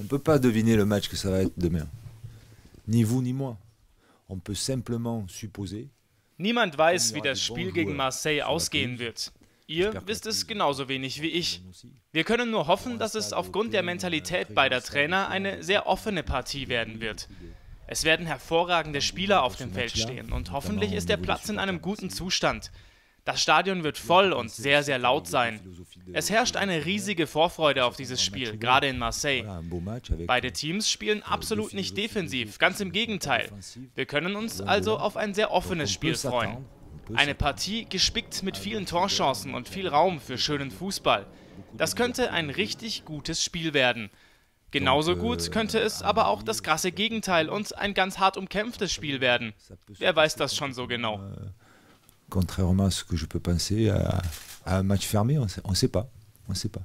On ne peut pas deviner le match que ça va être demain. Ni vous ni moi. On peut simplement supposer. Niemand weiß, wie das Spiel gegen Marseille ausgehen wird. Ihr wisst es genauso wenig wie ich. Wir können nur hoffen, dass es aufgrund der Mentalität beider Trainer eine sehr offene Partie werden wird. Es werden hervorragende Spieler auf dem Feld stehen und hoffentlich ist der Platz in einem guten Zustand. Das Stadion wird voll und sehr, sehr laut sein. Es herrscht eine riesige Vorfreude auf dieses Spiel, gerade in Marseille. Beide Teams spielen absolut nicht defensiv, ganz im Gegenteil. Wir können uns also auf ein sehr offenes Spiel freuen. Eine Partie gespickt mit vielen Torchancen und viel Raum für schönen Fußball. Das könnte ein richtig gutes Spiel werden. Genauso gut könnte es aber auch das krasse Gegenteil und ein ganz hart umkämpftes Spiel werden. Wer weiß das schon so genau? contrairement à ce que je peux penser, à, un match fermé, on ne sait pas. On sait pas.